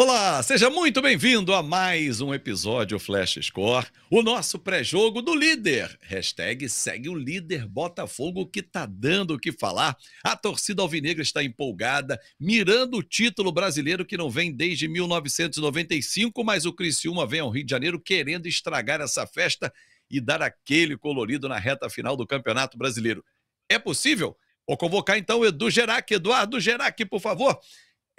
Olá, seja muito bem-vindo a mais um episódio Flash Score, o nosso pré-jogo do líder. Hashtag segue o líder Botafogo que tá dando o que falar. A torcida alvinegra está empolgada, mirando o título brasileiro que não vem desde 1995, mas o Criciúma vem ao Rio de Janeiro querendo estragar essa festa e dar aquele colorido na reta final do Campeonato Brasileiro. É possível? Vou convocar então o Edu Gerac. Eduardo Gerac, por favor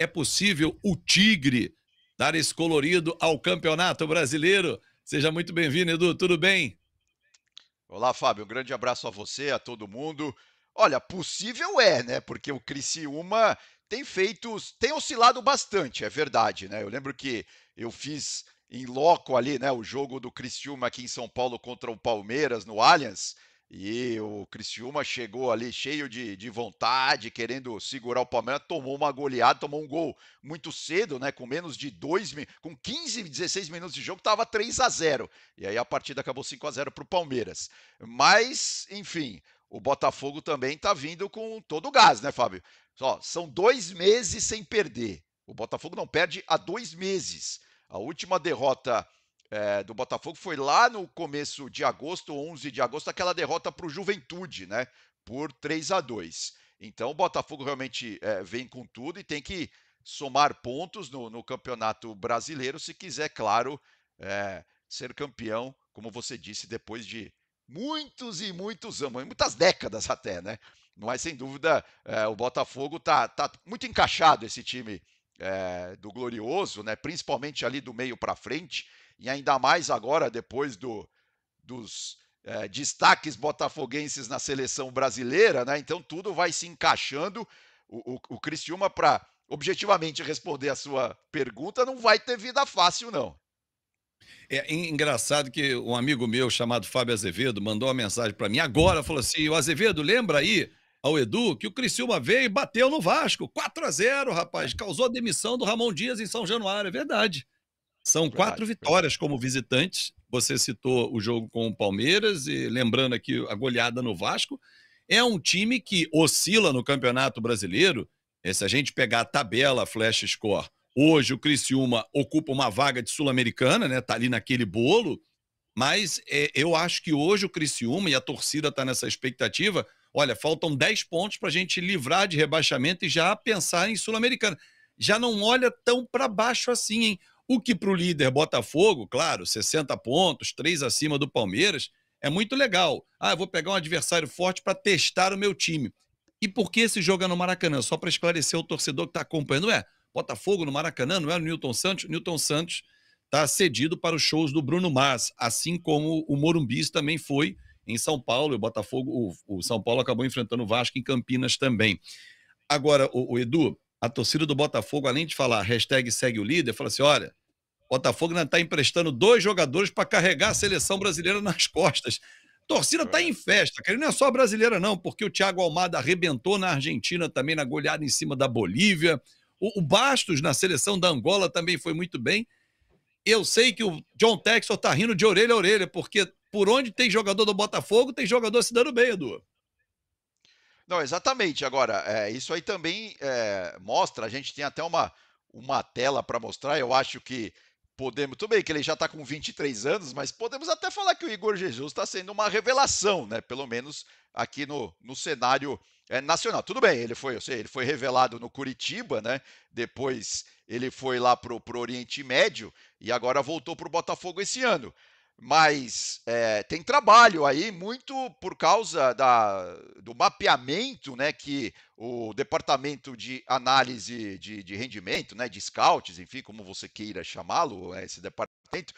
é possível o Tigre dar esse colorido ao Campeonato Brasileiro? Seja muito bem-vindo, Edu. Tudo bem? Olá, Fábio. Um grande abraço a você, a todo mundo. Olha, possível é, né? Porque o Criciúma tem feito, tem oscilado bastante, é verdade, né? Eu lembro que eu fiz em loco ali, né, o jogo do Criciúma aqui em São Paulo contra o Palmeiras no Allianz, e o Criciúma chegou ali cheio de, de vontade, querendo segurar o Palmeiras, tomou uma goleada, tomou um gol muito cedo, né? Com menos de dois, com 15, 16 minutos de jogo, estava 3 a 0 E aí a partida acabou 5 a 0 para o Palmeiras. Mas, enfim, o Botafogo também está vindo com todo o gás, né, Fábio? só são dois meses sem perder. O Botafogo não perde há dois meses. A última derrota é, do Botafogo foi lá no começo de agosto, 11 de agosto, aquela derrota para o Juventude, né? Por 3 a 2 Então o Botafogo realmente é, vem com tudo e tem que somar pontos no, no Campeonato Brasileiro, se quiser, claro, é, ser campeão, como você disse, depois de muitos e muitos anos, muitas décadas até, né? Mas sem dúvida o Botafogo tá, tá muito encaixado esse time do Glorioso, né? Principalmente ali do meio para frente e ainda mais agora, depois do, dos é, destaques botafoguenses na seleção brasileira, né? Então tudo vai se encaixando. O, o, o para objetivamente responder a sua pergunta, não vai ter vida fácil, não. É engraçado que um amigo meu chamado Fábio Azevedo mandou uma mensagem para mim agora, falou assim: o Azevedo, lembra aí ao Edu que o Criciúma veio e bateu no Vasco, 4 a 0 rapaz, causou a demissão do Ramon Dias em São Januário, é verdade. São verdade, quatro vitórias verdade. como visitantes. Você citou o jogo com o Palmeiras e lembrando aqui a goleada no Vasco. É um time que oscila no Campeonato Brasileiro. É, se a gente pegar a tabela Flash Score, hoje o Criciúma ocupa uma vaga de Sul-Americana, né? Tá ali naquele bolo. Mas é, eu acho que hoje o Criciúma e a torcida está nessa expectativa. Olha, faltam 10 pontos para a gente livrar de rebaixamento e já pensar em Sul-Americana. Já não olha tão para baixo assim, hein? O que para o líder Botafogo, claro, 60 pontos, três acima do Palmeiras, é muito legal. Ah, eu vou pegar um adversário forte para testar o meu time. E por que esse jogo é no Maracanã? Só para esclarecer o torcedor que está acompanhando. É, Botafogo no Maracanã, não é o Newton Santos? Newton Santos está cedido para os shows do Bruno Mars, assim como o Morumbis também foi em São Paulo. O Botafogo, o, o São Paulo acabou enfrentando o Vasco em Campinas também. Agora, o, o Edu, a torcida do Botafogo, além de falar hashtag segue o líder, fala assim: olha, Botafogo ainda está emprestando dois jogadores para carregar a seleção brasileira nas costas. torcida está é. em festa, cara. Não é só a brasileira, não, porque o Thiago Almada arrebentou na Argentina também, na goleada em cima da Bolívia. O, o Bastos, na seleção da Angola, também foi muito bem. Eu sei que o John Texor está rindo de orelha a orelha, porque por onde tem jogador do Botafogo, tem jogador se dando bem, Edu. Não, exatamente. Agora, é, isso aí também é, mostra, a gente tem até uma, uma tela para mostrar, eu acho que podemos, tudo bem que ele já está com 23 anos, mas podemos até falar que o Igor Jesus está sendo uma revelação, né? Pelo menos aqui no, no cenário é, nacional. Tudo bem, ele foi, eu sei, ele foi revelado no Curitiba, né? Depois ele foi lá para o Oriente Médio e agora voltou para o Botafogo esse ano mas é, tem trabalho aí muito por causa da, do mapeamento né, que o departamento de análise de, de rendimento, né, de scouts, enfim, como você queira chamá-lo, é, esse departamento,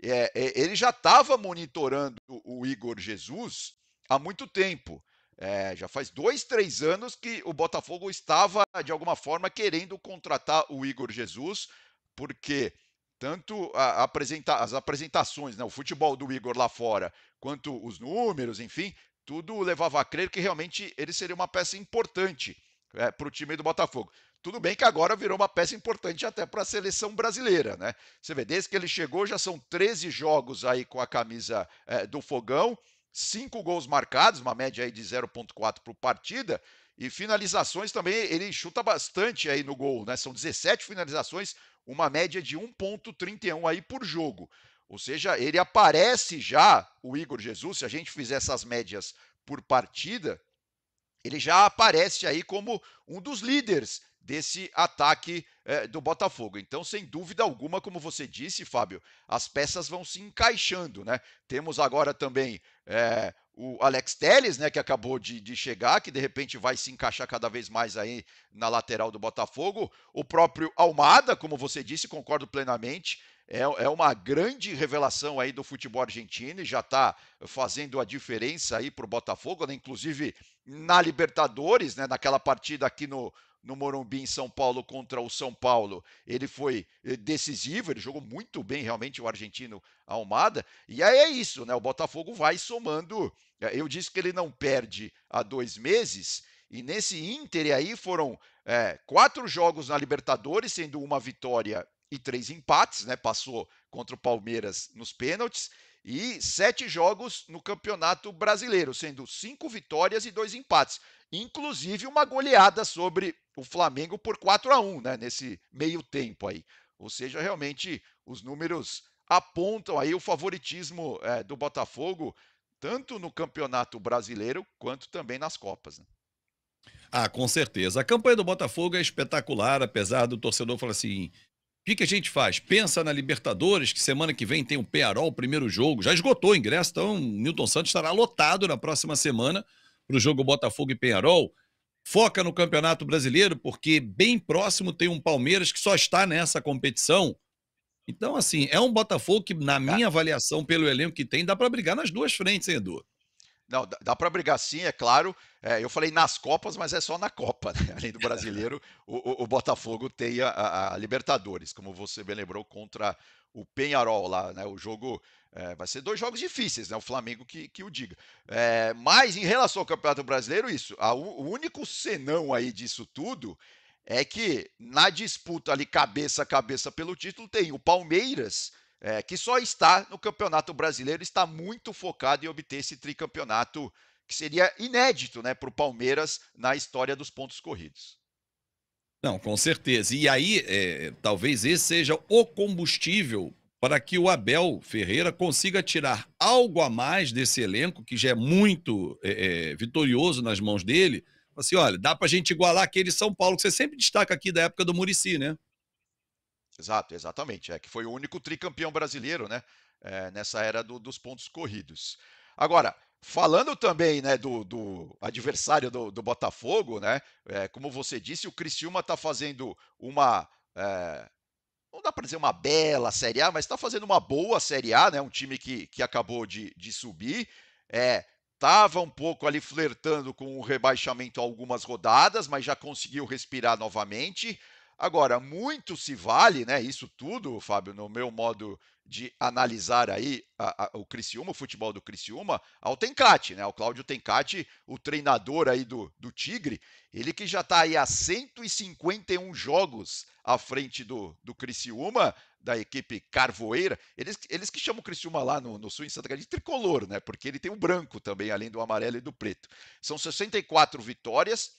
é, é ele já estava monitorando o Igor Jesus há muito tempo. É, já faz dois, três anos que o Botafogo estava, de alguma forma, querendo contratar o Igor Jesus, porque tanto a, a apresenta, as apresentações, né, o futebol do Igor lá fora, quanto os números, enfim, tudo levava a crer que realmente ele seria uma peça importante é, para o time do Botafogo. Tudo bem que agora virou uma peça importante até para a seleção brasileira, né? Você vê, desde que ele chegou já são 13 jogos aí com a camisa é, do Fogão, cinco gols marcados, uma média aí de 0,4 por partida, e finalizações também, ele chuta bastante aí no gol, né? São 17 finalizações, uma média de 1,31 aí por jogo. Ou seja, ele aparece já, o Igor Jesus, se a gente fizer essas médias por partida, ele já aparece aí como um dos líderes desse ataque é, do Botafogo. Então, sem dúvida alguma, como você disse, Fábio, as peças vão se encaixando, né? Temos agora também é, o Alex Telles, né, que acabou de, de, chegar, que de repente vai se encaixar cada vez mais aí na lateral do Botafogo. O próprio Almada, como você disse, concordo plenamente é, é uma grande revelação aí do futebol argentino e já está fazendo a diferença aí para o Botafogo, né? inclusive na Libertadores, né? naquela partida aqui no, no Morumbi em São Paulo contra o São Paulo. Ele foi eh, decisivo, ele jogou muito bem realmente o argentino Almada. E aí é isso, né? O Botafogo vai somando. Eh, eu disse que ele não perde há dois meses. E nesse Inter aí foram é, quatro jogos na Libertadores, sendo uma vitória e três empates, né? Passou contra o Palmeiras nos pênaltis e sete jogos no Campeonato Brasileiro, sendo cinco vitórias e dois empates, inclusive uma goleada sobre o Flamengo por 4 a 1, né? Nesse meio tempo aí. Ou seja, realmente os números apontam aí o favoritismo é, do Botafogo tanto no Campeonato Brasileiro quanto também nas Copas. Né? Ah, com certeza. A campanha do Botafogo é espetacular, apesar do torcedor falar assim: que, que a gente faz? Pensa na Libertadores, que semana que vem tem o Pearol, o primeiro jogo. Já esgotou o ingresso, então o Newton Santos estará lotado na próxima semana para o jogo Botafogo e Pearol. Foca no Campeonato Brasileiro, porque bem próximo tem um Palmeiras que só está nessa competição. Então, assim, é um Botafogo que, na minha avaliação, pelo elenco que tem, dá para brigar nas duas frentes, hein, Edu? Não, dá para brigar sim, é claro. É, eu falei nas Copas, mas é só na Copa. Né? Além do brasileiro, o, o, Botafogo tem a, a, Libertadores, como você bem lembrou, contra o Penharol lá. Né? O jogo é, vai ser dois jogos difíceis, né? o Flamengo que, que o diga. É, mas em relação ao Campeonato Brasileiro, isso. A, o único senão aí disso tudo é que na disputa ali cabeça a cabeça pelo título tem o Palmeiras é, que só está no Campeonato Brasileiro, está muito focado em obter esse tricampeonato que seria inédito né, para o Palmeiras na história dos pontos corridos. Não, com certeza. E aí, é, talvez esse seja o combustível para que o Abel Ferreira consiga tirar algo a mais desse elenco, que já é muito é, é, vitorioso nas mãos dele. Assim, olha, dá para a gente igualar aquele São Paulo que você sempre destaca aqui da época do Murici, né? Exato, exatamente. É que foi o único tricampeão brasileiro, né? É, nessa era do, dos pontos corridos. Agora, falando também né, do, do adversário do, do, Botafogo, né? É, como você disse, o Criciúma está fazendo uma. É, não dá para dizer uma bela Série A, mas está fazendo uma boa Série A, né? Um time que, que acabou de, de subir. É, estava um pouco ali flertando com o rebaixamento algumas rodadas, mas já conseguiu respirar novamente. Agora, muito se vale, né? Isso tudo, Fábio, no meu modo de analisar aí a, a, o Criciúma, o futebol do Criciúma, ao Tencate, né? O Cláudio Tencate, o treinador aí do, do Tigre, ele que já está aí há 151 jogos à frente do, do Criciúma, da equipe Carvoeira. Eles, eles que chamam o Criciúma lá no, no Sul, em Santa Catarina, de tricolor, né? Porque ele tem o branco também, além do amarelo e do preto. São 64 vitórias,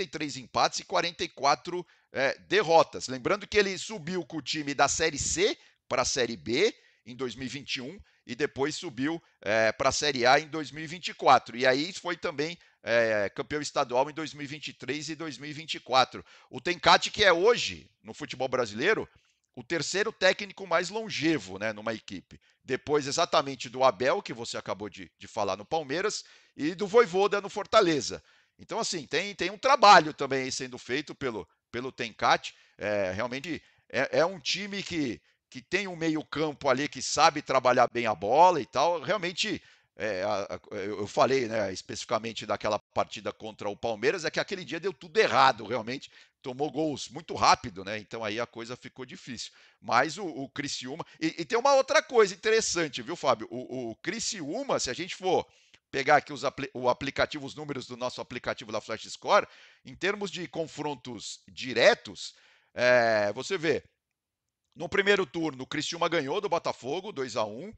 43 empates e 44 é, derrotas. Lembrando que ele subiu com o time da Série C para a Série B em 2021 e depois subiu é, para a Série A em 2024. E aí foi também é, campeão estadual em 2023 e 2024. O Tencati, que é hoje no futebol brasileiro o terceiro técnico mais longevo né, numa equipe. Depois, exatamente, do Abel, que você acabou de, de falar no Palmeiras, e do Voivoda no Fortaleza. Então, assim, tem, tem um trabalho também sendo feito pelo, pelo Tenkat. É, realmente é, é um time que, que tem um meio-campo ali que sabe trabalhar bem a bola e tal. Realmente é, eu falei né, especificamente daquela partida contra o Palmeiras, é que aquele dia deu tudo errado, realmente. Tomou gols muito rápido, né? Então aí a coisa ficou difícil. Mas o, o Criciúma. E, e tem uma outra coisa interessante, viu, Fábio? O, o Criciúma, se a gente for pegar aqui os apl o aplicativo, os números do nosso aplicativo da Flash Score, em termos de confrontos diretos, é, você vê, no primeiro turno, o Criciúma ganhou do Botafogo, 2 a 1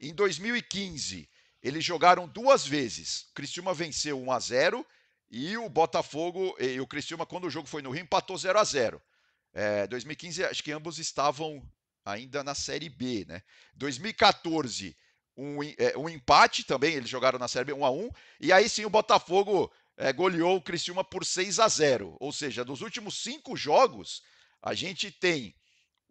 Em 2015, eles jogaram duas vezes. O Criciúma venceu 1 a 0 e o Botafogo, e o Criciúma, quando o jogo foi no Rio, empatou 0 a 0 é, 2015, acho que ambos estavam ainda na Série B, né? 2014, um, é, um empate também, eles jogaram na Sérvia 1 a 1 e aí sim o Botafogo é, goleou o Criciúma por 6 a 0 Ou seja, dos últimos cinco jogos, a gente tem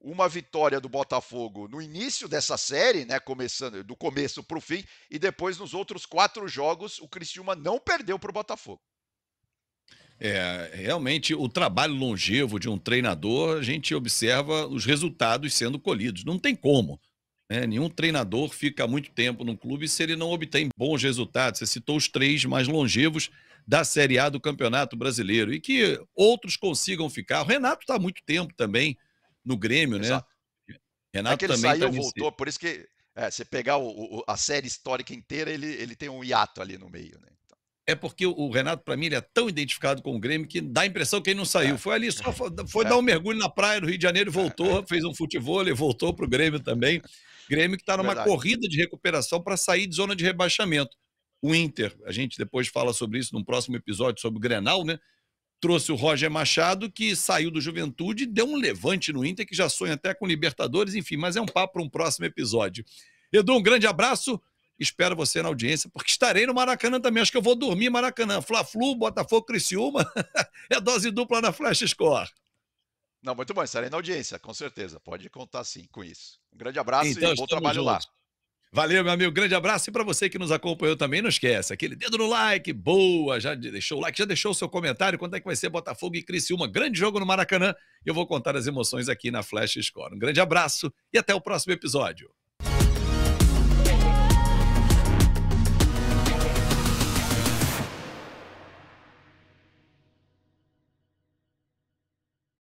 uma vitória do Botafogo no início dessa série, né, começando do começo para o fim, e depois nos outros quatro jogos o Criciúma não perdeu para o Botafogo. É, realmente o trabalho longevo de um treinador, a gente observa os resultados sendo colhidos. Não tem como. Né? Nenhum treinador fica muito tempo no clube se ele não obtém bons resultados. Você citou os três mais longevos da Série A do Campeonato Brasileiro e que outros consigam ficar. O Renato está há muito tempo também no Grêmio, né? Exato. né? Renato é que ele também tá saiu, tá voltou, nesse... por isso que é, você pegar o, o, a série histórica inteira, ele, ele tem um hiato ali no meio, né? é porque o Renato, para mim, ele é tão identificado com o Grêmio que dá a impressão que ele não saiu. É. Foi ali, só foi, foi é. dar um mergulho na praia do Rio de Janeiro, voltou, é. fez um futebol, ele voltou para o Grêmio também. Grêmio que está numa Verdade. corrida de recuperação para sair de zona de rebaixamento. O Inter, a gente depois fala sobre isso num próximo episódio sobre o Grenal, né? Trouxe o Roger Machado, que saiu do Juventude, deu um levante no Inter, que já sonha até com Libertadores, enfim, mas é um papo para um próximo episódio. Edu, um grande abraço. Espero você na audiência, porque estarei no Maracanã também. Acho que eu vou dormir Maracanã. Fla-Flu, Botafogo, Criciúma. é dose dupla na Flash Score. Não, muito bom. Estarei na audiência, com certeza. Pode contar sim com isso. Um grande abraço então, e bom trabalho juntos. lá. Valeu, meu amigo. Grande abraço. E para você que nos acompanhou também, não esquece. Aquele dedo no like. Boa. Já deixou o like, já deixou o seu comentário. Quando é que vai ser Botafogo e Criciúma? Grande jogo no Maracanã. Eu vou contar as emoções aqui na Flash Score. Um grande abraço e até o próximo episódio.